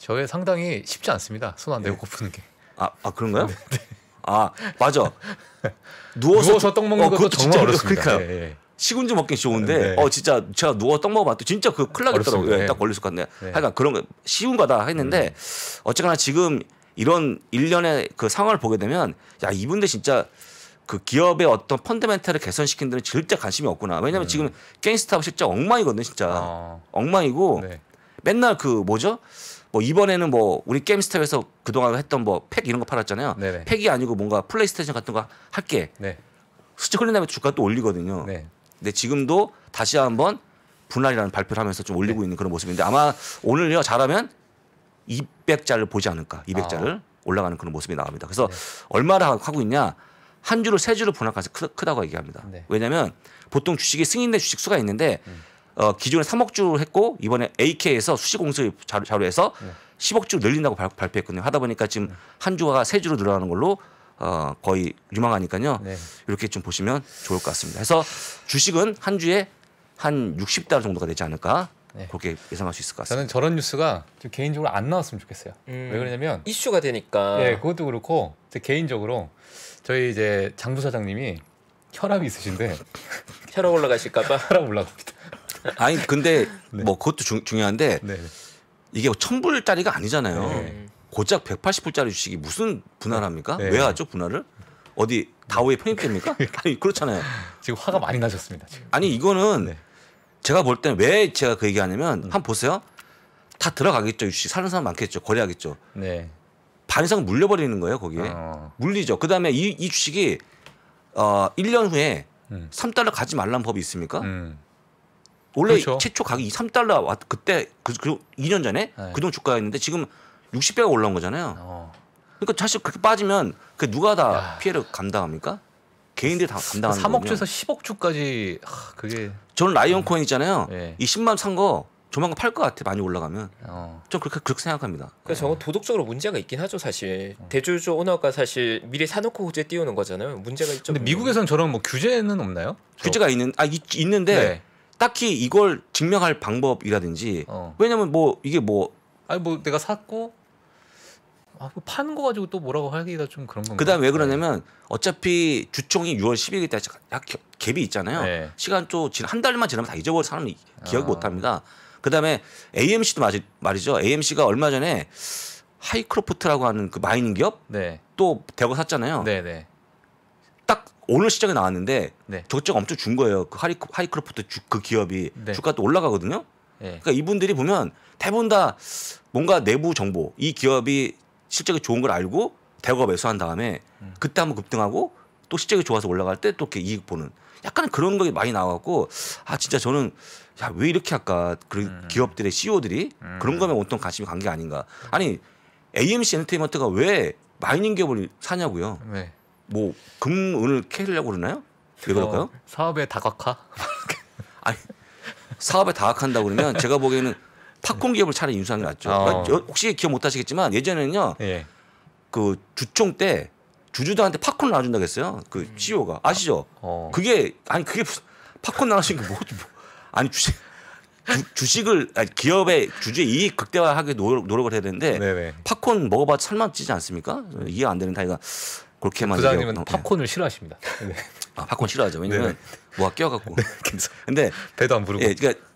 저게 상당히 쉽지 않습니다. 손 안 대고 네. 코 푸는 게. 아, 아 그런가요? 네. 네. 아 맞아. 누워서, 누워서 떡 먹는 어, 것도 정말 어렵습니다. 그 식은 좀 먹기 좋은데 네. 어 진짜 제가 누워 떡 먹어봤더니 진짜 그 큰일 나겠더라고요. 네. 딱 걸릴 수 같네. 네. 하여간 그런 거 쉬운 거다 했는데 음. 어쨌거나 지금 이런 일련의 그 상황을 보게 되면 야 이분들 진짜 그 기업의 어떤 펀드멘탈을 개선시킨 데는 절대 관심이 없구나. 왜냐면 음. 지금 게임스탑 실제 엉망이거든, 진짜. 어. 엉망이고 네. 맨날 그 뭐죠? 뭐 이번에는 뭐 우리 게임스탑에서 그동안 했던 뭐 팩 이런 거 팔았잖아요. 네네. 네. 팩이 아니고 뭔가 플레이스테이션 같은 거 할게. 네. 수치 흘린 다음에 주가 또 올리거든요. 네. 근데 지금도 다시 한번 분할이라는 발표를 하면서 좀 올리고 네. 있는 그런 모습인데 아마 오늘요 잘하면 200자를 보지 않을까 200자를 아. 올라가는 그런 모습이 나옵니다. 그래서 네. 얼마나 하고 있냐 한 주를 세주를 보낼 가능성이 크다고 얘기합니다. 네. 왜냐하면 보통 주식이 승인된 주식 수가 있는데 음. 어, 기존에 3억 주를 했고 이번에 AK에서 수시공수 자료, 자료에서 네. 10억 주를 늘린다고 발, 표했거든요 하다 보니까 지금 네. 한 주가 세 주로 늘어나는 걸로 어, 거의 유망하니까요. 네. 이렇게 좀 보시면 좋을 것 같습니다. 그래서 주식은 한 주에 한 60달러 정도가 되지 않을까 네. 그렇게 예상할 수 있을 것 같습니다. 저는 저런 뉴스가 좀 개인적으로 안 나왔으면 좋겠어요. 음. 왜 그러냐면 이슈가 되니까. 예, 그것도 그렇고 제 개인적으로 저희 이제 장부 사장님이 혈압이 있으신데 혈압 올라가실까봐 혈압 올라갑니다. 아니 근데 네. 뭐 그것도 중, 요한데 네. 이게 천불짜리가 아니잖아요. 네. 고작 180불짜리 주식이 무슨 분할합니까? 네. 왜 하죠 분할을? 어디 다오에 편입됩니까? 아니 그렇잖아요. 지금 화가 많이 나셨습니다. 지금. 아니 이거는 네. 제가 볼 때는 왜 제가 그 얘기하냐면 음. 한번 보세요. 다 들어가겠죠. 유식 사는 사람 많겠죠. 거래하겠죠. 네. 반 이상 물려버리는 거예요 거기에 어. 물리죠. 그다음에 이, 이 주식이 어 1년 후에 음. 3달러 가지 말라는 법이 있습니까? 음. 원래 그렇죠. 최초 가격이 3달러 왔 그때 그, 그 2년 전에 네. 그동 안 주가였는데 지금 60배가 올라온 거잖아요. 어. 그러니까 사실 그렇게 빠지면 그 누가 다 야. 피해를 감당합니까? 개인들이 다 감당하는 거예요. 3억 주에서 10억 주까지 하, 그게 저는 라이온 코인 있잖아요. 네. 이 10만 산 거 조만간 팔 것 같아. 많이 올라가면. 어. 좀 그렇게 그렇게 생각합니다. 그래서 그러니까 저건 도덕적으로 문제가 있긴 하죠, 사실. 어. 대주주 오너가 사실 미리 사놓고 호재 띄우는 거잖아요. 문제가 있죠. 근데 미국에서는 저런 뭐 규제는 없나요? 규제가 저... 있는 아 있, 있는데 네. 딱히 이걸 증명할 방법이라든지 어. 왜냐면 뭐 이게 뭐 아니 뭐 내가 샀고 아, 파는 거 가지고 또 뭐라고 하기가 좀 그런 건가요? 그다음 왜 그러냐면 네. 어차피 주총이 6월 1 0일때약 갭이 있잖아요. 네. 시간 또 한 달만 지나면 다 잊어버릴 사람이 기억이 아. 못합니다. 그다음에 AMC도 마지, 말이죠. AMC가 얼마 전에 하이크로프트라고 하는 그 마이닝 기업 네. 또 대거 샀잖아요. 네, 네. 딱 오늘 시장에 나왔는데 저쪽 네. 엄청 준 거예요. 그 하이, 하이크로프트 주, 그 기업이 주가 또 올라가거든요. 예. 그러니까 이분들이 보면 대부분 다 뭔가 내부 정보 이 기업이 실적이 좋은 걸 알고 대거 매수한 다음에 음. 그때 한번 급등하고 또 실적이 좋아서 올라갈 때 또 이렇게 이익 보는 약간 그런 거에 많이 나와갖고 아 진짜 저는 야 왜 이렇게 할까 그런 음. 기업들의 CEO들이 음. 그런 거면 온통 관심이 간 게 아닌가 아니 AMC 엔터테인먼트가 왜 마이닝 기업을 사냐고요 네. 뭐 금은을 캐려고 리 그러나요 왜 어, 그럴까요 사업에 다각화 아니 사업에 다각한다 그러면 제가 보기에는 팝콘 기업을 차라리 인수하는 게 낫죠. 어. 그러니까 혹시 기억 못 하시겠지만 예전에는요. 예. 그 주총 때 주주들한테 팝콘 을 나눠준다고 했어요. 그 음. CEO가 아시죠? 어. 그게 아니 그게 무슨 팝콘 나눠주는 게 뭐, 뭐 아니 주식 주, 식을 기업의 주주의 이익 극대화하기 노력, 노력을 해야 되는데 네네. 네. 팝콘 먹어봐 설마 찌지 않습니까? 이해 안 되는 타이가 그렇게만 부장님은 얘기하고, 네. 팝콘을 네. 싫어하십니다. 네. 아 팝콘 싫어하죠. 왜냐면 네, 뭐가 끼어갖고. 네. 근데 배도 안 부르고. 예, 그러니까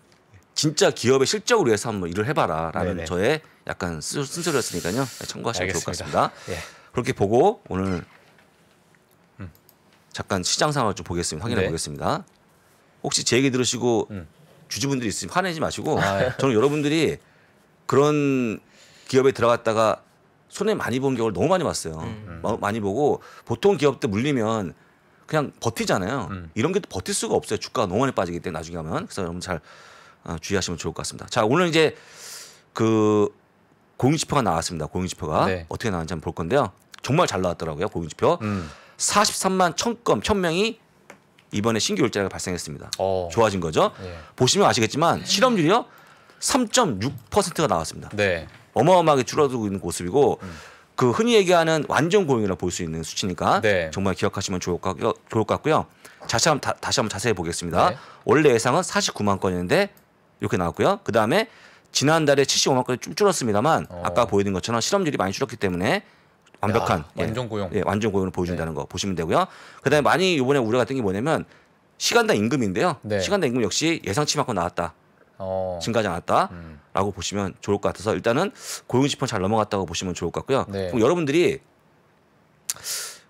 진짜 기업의 실적으로해서 한번 일을 해봐라라는 저의 약간 쓴소리였으니까요. 네, 참고하시면 좋을 것 같습니다. 예. 그렇게 보고 오늘 음. 잠깐 시장 상황을 좀 보겠습니다. 확인해 네. 보겠습니다. 혹시 제 얘기 들으시고 음. 주주분들이 있으면 화내지 마시고 아, 예. 저는 여러분들이 그런 기업에 들어갔다가 손해 많이 본 경우를 너무 많이 봤어요. 음. 음. 많이 보고 보통 기업들 물리면 그냥 버티잖아요. 음. 이런 게또 버틸 수가 없어요. 주가가 너무 많이 빠지기 때문에 나중에 하면 그래서 여러분 잘 아, 주의하시면 좋을 것 같습니다. 자, 오늘 이제 그공용지표가 나왔습니다. 공용지표가 네. 어떻게 나왔는지 한번 볼 건데요. 정말 잘 나왔더라고요. 공용지표 음. 43만 1000건, 1000명이 이번에 신규 일자리가 발생했습니다. 오. 어. 좋아진 거죠. 네. 보시면 아시겠지만 실업률이요. 3.6%가 나왔습니다. 네. 어마어마하게 줄어들고 있는 모습이고 음. 그 흔히 얘기하는 완전 고용이라 고볼 수 있는 수치니까 네. 정말 기억하시면 좋을 것, 같고요. 다시 한번, 다, 시 한번 자세히 보겠습니다. 네. 원래 예상은 49만 건이었는데 이렇게 나왔고요. 그 다음에 지난달에 75만까지 좀 줄었습니다만 어. 아까 보여드린 것처럼 실업률이 많이 줄었기 때문에 완벽한 야, 완전 예. 고용 예, 예, 완전 고용을 네. 보여준다는 네. 거 보시면 되고요. 그다음에 많이 이번에 우려가 된 게 뭐냐면 시간당 임금인데요. 네. 시간당 임금 역시 예상치만큼 나왔다. 어. 증가하지 않았다라고 음. 보시면 좋을 것 같아서 일단은 고용 지표 는잘 넘어갔다고 보시면 좋을 것 같고요. 네. 그럼 여러분들이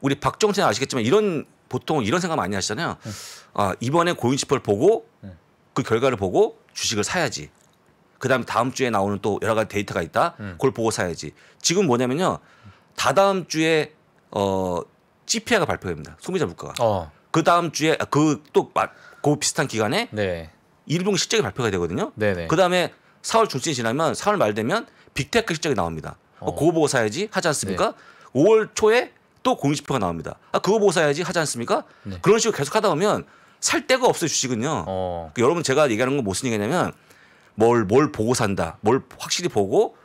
우리 박정찬 아시겠지만 이런 보통 이런 생각 많이 하시잖아요. 음. 아 이번에 고용 지표를 보고 음. 그 결과를 보고 주식을 사야지. 그다음에 다음 주에 나오는 또 여러 가지 데이터가 있다. 음. 그걸 보고 사야지. 지금 뭐냐면요. 다다음 주에 어 CPI가 발표됩니다. 소비자 물가가. 어. 그 다음 주에 그또그 아, 그 비슷한 기간에 네. 일본 실적이 발표가 되거든요. 그 다음에 4월 중순이 지나면 4월 말 되면 빅테크 실적이 나옵니다. 어. 어, 그거 보고 사야지 하지 않습니까? 네. 5월 초에 또 공시표가 나옵니다. 아, 그거 보고 사야지 하지 않습니까? 네. 그런 식으로 계속 하다 보면 살 데가 없어 주식은요. 어. 그러니까 여러분 제가 얘기하는 건 무슨 얘기냐면 뭘 뭘 보고 산다, 뭘 확실히 보고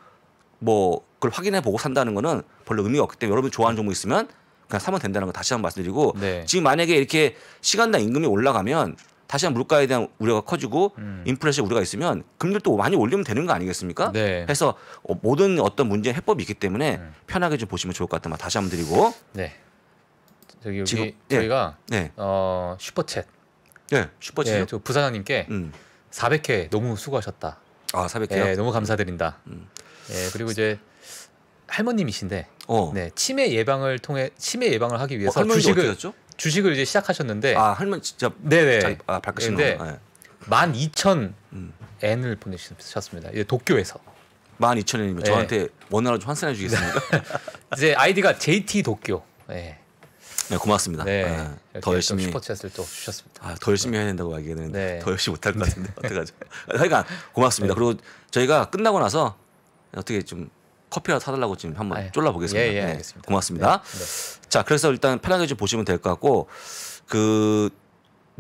뭐 그걸 확인해 보고 산다는 거는 별로 의미가 없기 때문에 여러분 좋아하는 종목 있으면 그냥 사면 된다는 거 다시 한번 말씀드리고 네. 지금 만약에 이렇게 시간당 임금이 올라가면 다시 한 물가에 대한 우려가 커지고 음. 인플레이션 우려가 있으면 금리를 또 많이 올리면 되는 거 아니겠습니까? 네. 해서 어, 모든 어떤 문제 해법이 있기 때문에 음. 편하게 좀 보시면 좋을 것 같은 말 다시 한번 드리고. 네. 저기 여기 지금, 예. 저희가 네. 어, 슈퍼챗 예, 슈퍼챗. 예, 저 부사장님께 음. 400회 너무 수고하셨다. 아, 400회. 예, 너무 감사드린다. 음. 예, 그리고 이제 할머님이신데 어. 네, 치매 예방을 통해 치매 예방을 하기 위해서 어, 주식을 주식을 이제 시작하셨는데 아, 할머니 진짜 네네. 아, 밝으신 네. 네. 12,000엔을 보내셨습니다. 이제 도쿄에서. 12,000엔이면 네. 저한테 원화로 환산해 주겠습니까? 이제 아이디가 JT 도쿄. 네. 네, 고맙습니다. 네, 아, 더 열심히 슈퍼챗을 또 주셨습니다. 아, 더 열심히 해야 된다고 얘기했는데 네. 더 열심히 못할 것 네. 같은데 어떡하죠? 그러니까 고맙습니다. 네. 그리고 저희가 끝나고 나서 어떻게 좀 커피라도 사달라고 지금 한번 아, 예. 쫄라 보겠습니다. 예, 예, 네, 고맙습니다. 네. 네. 자, 그래서 일단 편하게 좀 보시면 될 것 같고 그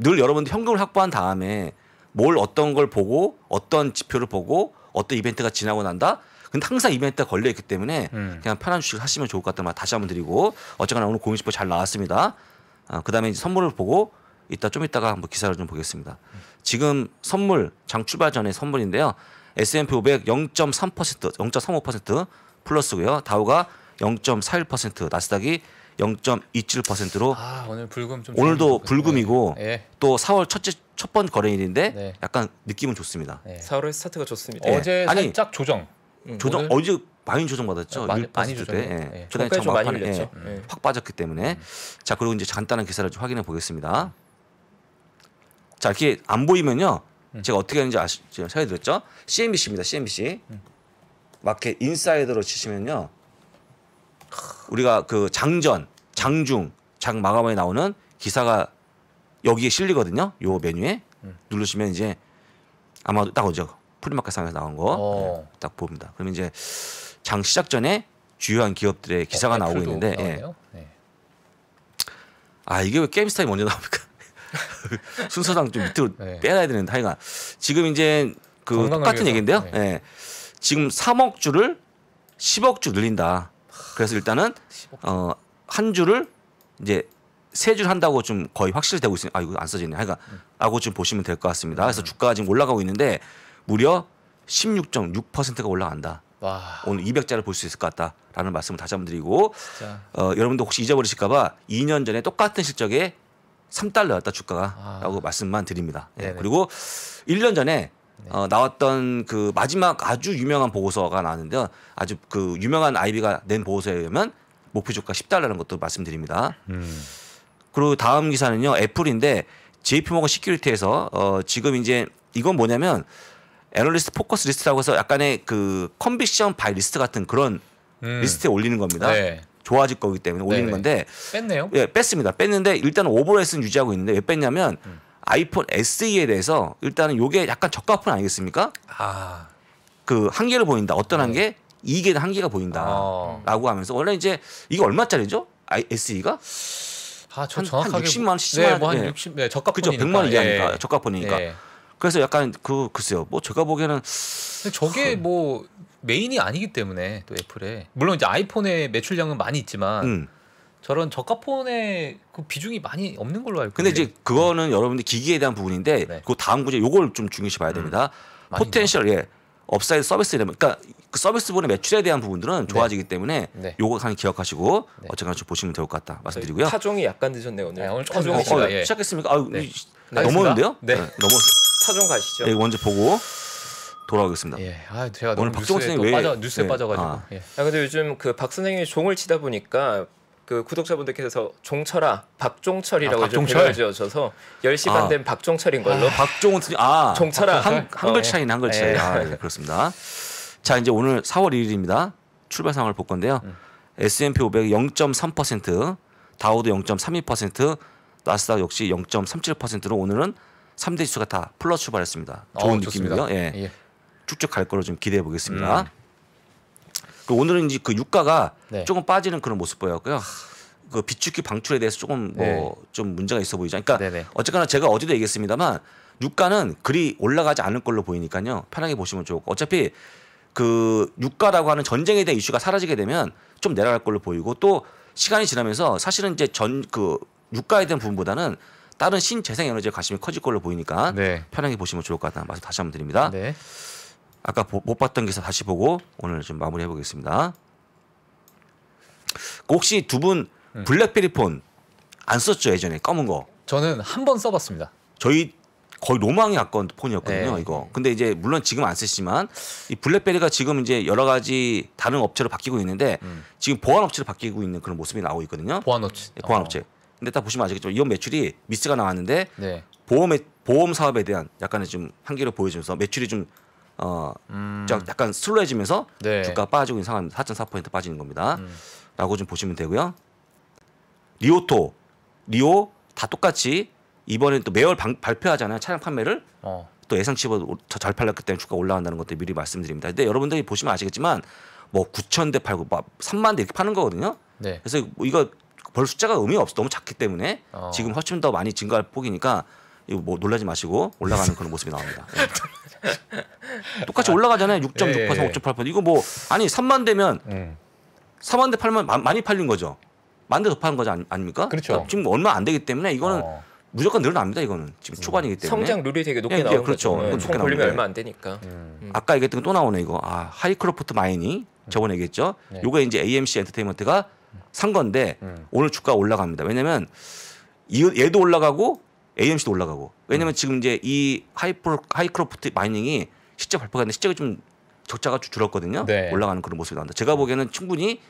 늘 여러분들 현금을 확보한 다음에 뭘 어떤 걸 보고 어떤 지표를 보고 어떤 이벤트가 지나고 난다 근데 항상 이벤트에 걸려 있기 때문에 음. 그냥 편한 주식 하시면 좋을 것 같다는 말 다시 한번 드리고 어쨌거나 오늘 공인신보 잘 나왔습니다. 아, 그다음에 선물을 보고 이따 좀 이따가 한번 기사를 좀 보겠습니다. 지금 선물 장 출발 전에 선물인데요. S&P 500 0.3% 0.35% 플러스고요. 다우가 0.41% 나스닥이 0.27%로 아, 오늘 불금 좀 오늘도 불금이고 네. 예. 또 4월 첫째 첫번 거래일인데 네. 약간 느낌은 좋습니다. 네. 4월의 스타트가 좋습니다. 예. 어제 아 살짝 조정. 음, 조정 어제 많이 조정받았죠. 네, 많이, 많이 조정. 때. 예. 예. 예. 초반에 참 많이 렸죠확 빠졌기 때문에. 음. 자, 그리고 이제 간단한 기사를 좀 확인해 보겠습니다. 자, 이렇게 안 보이면요. 음. 제가 어떻게 하는지 아시, 지금 설명드렸죠? CNBC입니다. CNBC. 음. 마켓 인사이드로 치시면요. 우리가 그 장전, 장중, 장 마감에 나오는 기사가 여기에 실리거든요. 요 메뉴에 누르시면 이제 아마 딱 오죠. 프리마켓 상에서 나온 거딱 어. 네, 봅니다. 그러면 이제 장 시작 전에 주요한 기업들의 기사가 어, 나오고 있는데 예. 네. 아 이게 왜 게임스타이 먼저 나옵니까? 순서상 좀 밑으로 네. 빼야 되는데 하여간 지금 이제 그 똑같은 얘기인데요. 네. 예. 지금 3억 주를 10억 주 늘린다. 그래서 일단은 어, 한 주를 이제 세 줄 한다고 좀 거의 확실히 되고 있습니다아 이거 안 써지네. 하여간 음. 하고 좀 보시면 될 것 같습니다. 그래서 음. 주가가 지금 올라가고 있는데 무려 16.6%가 올라간다. 와. 오늘 200자를 볼 수 있을 것 같다라는 말씀을 다시 한번 드리고 어, 여러분도 혹시 잊어버리실까봐 2년 전에 똑같은 실적에 3달러였다 주가가라고 아. 말씀만 드립니다. 예. 그리고 1년 전에 네. 어, 나왔던 그 마지막 아주 유명한 보고서가 나왔는데요. 아주 그 유명한 아이비가 낸 보고서에 의하면 목표 주가 10달러라는 것도 말씀드립니다. 음. 그리고 다음 기사는요. 애플인데 JP모건 시큐리티에서 어, 지금 이제 이건 뭐냐면 애널리스트 포커스 리스트라고 해서 약간의 그컨비션 바이 리스트 같은 그런 음. 리스트에 올리는 겁니다. 네. 좋아질 거기 때문에 올리는 네네. 건데 뺐네요. 예, 뺐습니다. 뺐는데 일단 오버레스는 유지하고 있는데 왜 뺐냐면 음. 아이폰 SE에 대해서 일단은 요게 약간 저가폰 아니겠습니까? 아. 그 한계를 보인다. 어떤 네. 한계? 이게 한계가 보인다라고 아. 하면서 원래 이제 이거 얼마짜리죠? 아이 SE가? 아, 저 한, 정확하게 뭐 네, 뭐 한 60만 원, 70만 원. 네, 뭐한 60, 네, 저가폰이니까. 그죠? 100만 원이니까. 예. 저가폰이니까. 예. 그래서 약간 그 글쎄요. 뭐 제가 보기에는 저게 하... 뭐 메인이 아니기 때문에 또 애플에 물론 이제 아이폰의 매출량은 많이 있지만 음. 저런 저가폰의 그 비중이 많이 없는 걸로 알고 근데 이제 그거는 여러분들 기기에 대한 부분인데 네. 그 다음 구제 요걸 좀 중요시 봐야 음. 됩니다. 음. 포텐셜 예. 업사이드 서비스에 대한 그러니까 그 서비스분의 매출에 대한 부분들은 네. 좋아지기 네. 때문에 네. 요거 항상 기억하시고 네. 어쨌거나 좀 보시면 될 것 같다 말씀드리고요. 차종이 약간 늦었네요 오늘. 네, 아, 오늘 타종 어, 어, 예. 시작했습니까? 아, 네. 넘었는데요? 아, 네. 넘었어요. 네, 차좀 가시죠. 예, 먼저 보고 돌아오겠습니다. 예, 아 제가 오늘 박종원 선생님 왜 빠져, 뉴스에 예. 빠져가지고. 아. 예. 아 근데 요즘 그 박 선생님이 종을 치다 보니까 그 구독자분들께서 종철아 박종철이라고 아, 박종철? 지어줘서 10시 반된 아. 박종철인 걸로. 아, 박종원 아 종철아 한, 한 글자 어, 예. 차이네 한 글자 차이. 예. 아, 예, 그렇습니다. 자 이제 오늘 4월 1일입니다. 출발 상황을 볼 건데요. 음. S&P 500 0.3%, 다우도 0.32%, 나스닥 역시 0.37%로 오늘은 3대 지수가 다 플러스 출발했습니다. 어, 좋은 어, 느낌이고요. 예. 예. 쭉쭉 갈 거로 좀 기대해 보겠습니다. 음. 그 오늘은 이제 그 유가가 네. 조금 빠지는 그런 모습 보였고요. 그 비축기 방출에 대해서 조금 뭐좀 네. 문제가 있어 보이죠. 그러니까 네네. 네. 어쨌거나 제가 어제도 얘기했습니다만 유가는 그리 올라가지 않을 걸로 보이니까요. 편하게 보시면 좋고 어차피 그 유가라고 하는 전쟁에 대한 이슈가 사라지게 되면 좀 내려갈 걸로 보이고 또 시간이 지나면서 사실은 이제 전 그 유가에 대한 부분보다는 다른 신재생 에너지의 관심이 커질 걸로 보이니까 네. 편하게 보시면 좋을 것 같다는 말씀 다시 한번 드립니다. 네. 아까 보, 못 봤던 기사 다시 보고 오늘 좀 마무리해 보겠습니다. 혹시 두분 네. 블랙베리 폰안 썼죠 예전에 검은 거? 저는 한 번 써봤습니다. 저희 거의 로망의 아까 폰이었거든요 네. 이거. 근데 이제 물론 지금 안 쓰시지만 이 블랙베리가 지금 이제 여러 가지 다른 업체로 바뀌고 있는데 음. 지금 보안 업체로 바뀌고 있는 그런 모습이 나오고 있거든요. 보안 업체. 네, 보안 어. 업체. 어. 근데 딱 보시면 아시겠지만 이번 매출이 미스가 나왔는데 네. 보험에 보험 사업에 대한 약간의 좀 한계를 보여주면서 매출이 좀 어, 음. 약간 슬로해지면서 네. 주가 빠지고 있는 상황입니다. 4.4% 빠지는 겁니다. 음. 라고 좀 보시면 되고요. 리오토, 리오 다 똑같이 이번에 또 매월 방, 발표하잖아요. 차량 판매를. 어. 또 예상치보다 잘 팔렸기 때문에 주가 올라간다는 것도 미리 말씀드립니다. 근데 여러분들이 보시면 아시겠지만 뭐 9천 대 팔고 막 3만 대 이렇게 파는 거거든요. 네. 그래서 뭐 이거 벌 숫자가 의미 없어 너무 작기 때문에 어. 지금 훨씬 더 많이 증가할 폭이니까 이거 뭐 놀라지 마시고 올라가는 그런 모습이 나옵니다. 예. 똑같이 올라가잖아요. 6.6% 예, 예. 5.8% 이거 뭐 아니 3만 되면 음. 4만 대 팔면 마, 많이 팔린 거죠. 만 대 더 파는 거지 아닙니까 그렇죠. 그러니까 지금 얼마 안 되기 때문에 이거는 어. 무조건 늘어납니다. 이거는 지금 음. 초반이기 때문에 성장 룰이 되게 높게 예, 예 나오는 그렇죠. 거죠. 음. 총 벌리면 얼마 안 되니까. 음. 음. 아까 얘기했던 거 또 나오네 이거. 아 하이크로프트 마인이 저번에 얘기했죠. 네. 요거 이제 AMC 엔터테인먼트가 산 건데 음. 오늘 주가 올라갑니다. 왜냐면 얘도 올라가고 AMC도 올라가고 왜냐면 음. 지금 이제 이 하이프로, 하이크로프트 마이닝이 실적 발표가 있는데 실적이 좀 적자가 줄었거든요. 네. 올라가는 그런 모습이 나온다. 제가 보기에는 충분히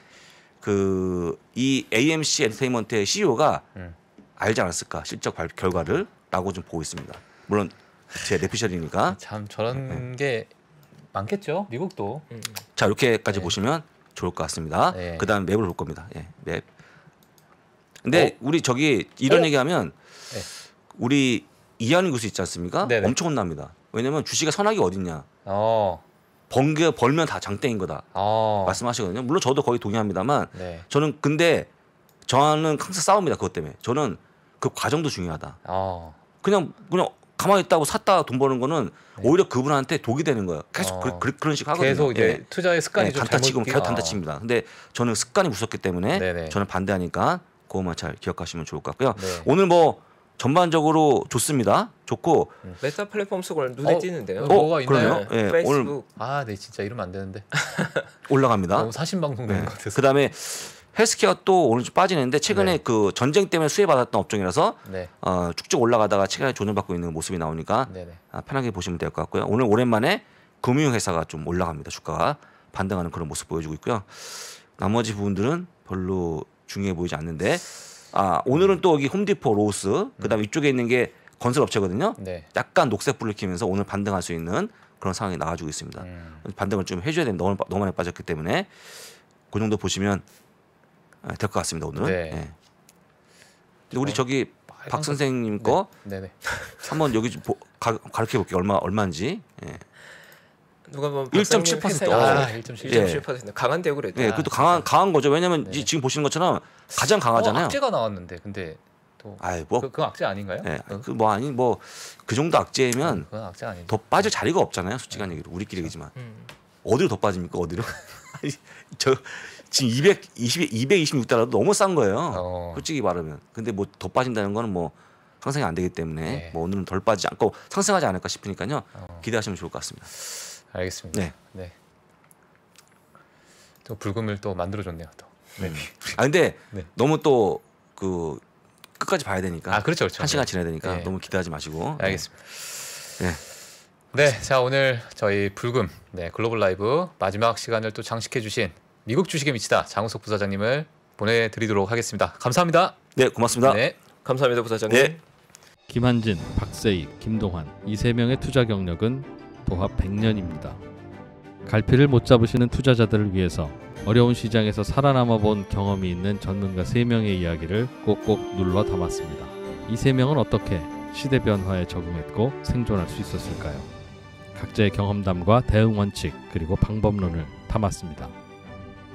그 이 AMC 엔터테인먼트의 CEO가 음. 알지 않았을까 실적 발표 결과를 라고 좀 보고 있습니다. 물론 제 내피셜이니까 참 저런 네. 네. 게 많겠죠 미국도 음, 음. 자 이렇게까지 네. 보시면 좋을 것 같습니다. 네. 그다음 맵을 볼 겁니다. 예, 맵. 근데 어? 우리 저기 이런 어? 얘기하면 네. 우리 이하는 해 곳이 있지 않습니까? 네네. 네. 엄청 혼납니다. 왜냐면 주식의 선악이 어딨냐. 어. 번개 벌면 다 장땡인 거다. 어. 말씀하시거든요. 물론 저도 거의 동의합니다만 네. 저는 근데 저는 항상 싸웁니다. 그것 때문에. 저는 그 과정도 중요하다. 어. 그냥 그냥 가만히 있다고 샀다 돈 버는 거는 네. 오히려 그분한테 독이 되는 거예요. 계속 어. 아. 그, 런 식으로 하거든요. 계속 이제 예. 투자의 습관이 예. 좀 단타 치고 계속 단타 칩니다. 아. 근데 저는 습관이 무섭기 때문에 네네. 저는 반대하니까 그것만 잘 기억하시면 좋을 것 같고요. 네. 오늘 뭐 전반적으로 좋습니다. 좋고 음. 메타 플랫폼 속을 어, 눈에 어, 띄는데요. 어, 뭐가 있나요? 네. 페이스북. 오늘 아, 네 진짜 이러면 안 되는데 올라갑니다. 어, 사신 방송 되는 네. 것 같아서. 그다음에 헬스케어 또 오늘 좀 빠지는데 최근에 네. 그 전쟁 때문에 수혜받았던 업종이라서 네. 어, 쭉쭉 올라가다가 최근에 조정받고 있는 모습이 나오니까 네, 아, 편하게 보시면 될 것 같고요. 오늘 오랜만에 금융회사가 좀 올라갑니다. 주가가 반등하는 그런 모습 보여주고 있고요. 나머지 부분들은 별로 중요해 보이지 않는데 아 오늘은 음. 또 여기 홈디포 로스 그다음 음. 이쪽에 있는 게 건설업체거든요. 네. 약간 녹색불을 켜면서 오늘 반등할 수 있는 그런 상황이 나와주고 있습니다. 음. 반등을 좀 해줘야 됩니다. 너무, 너무 많이 빠졌기 때문에 그 정도 보시면 아, 될것 같습니다 오늘 네. 예. 네. 우리 저기 아, 박 선생님 네. 거 네. 네 한번 여기 좀 보, 가, 가르쳐 볼게 얼마 얼마인지. 예. 누가 보1.7% 1.7% 어. 아, 예. 강한 대우 래도 예, 그것도 강한 네. 강한 거죠. 왜냐면 네. 지금 보시는 것처럼 가장 강하잖아요. 어, 악재가 나왔는데 근데 또 아이 뭐 그, 건 그 악재 아닌가요? 예. 그뭐 아니 뭐그 정도 악재면 그건 악재 아니더 빠질 자리가 없잖아요. 솔직한 네. 얘기로 우리끼리이지만 그렇죠. 음. 어디로 더 빠집니까? 어디로? 저 지금 220, 226달러도 너무 싼 거예요. 어. 솔직히 말하면. 근데 뭐 더 빠진다는 거는 뭐 상승이 안 되기 때문에 네. 뭐 오늘은 덜 빠지지 않고 상승하지 않을까 싶으니까요. 어. 기대하시면 좋을 것 같습니다. 알겠습니다. 네. 네. 또 불금을 또 만들어줬네요. 또. 네. 아 근데 네. 너무 또 그 끝까지 봐야 되니까. 아 그렇죠, 그렇죠. 한 시간 지나야 되니까 네. 너무 기대하지 마시고. 네. 알겠습니다. 네. 네, 자 오늘 저희 불금 네 글로벌 라이브 마지막 시간을 또 장식해 주신 미국 주식에 미치다 장우석 부사장님을 보내드리도록 하겠습니다. 감사합니다. 네, 고맙습니다. 네, 감사합니다, 부사장님. 네. 김한진, 박세희, 김동환 이 세 명의 투자 경력은 도합 100년입니다. 갈피를 못 잡으시는 투자자들을 위해서 어려운 시장에서 살아남아 본 경험이 있는 전문가 세명의 이야기를 꼭꼭 눌러 담았습니다. 이 세명은 어떻게 시대 변화에 적응했고 생존할 수 있었을까요? 각자의 경험담과 대응 원칙 그리고 방법론을 담았습니다.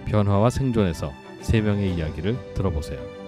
변화와 생존에서 세 명의 이야기를 들어보세요.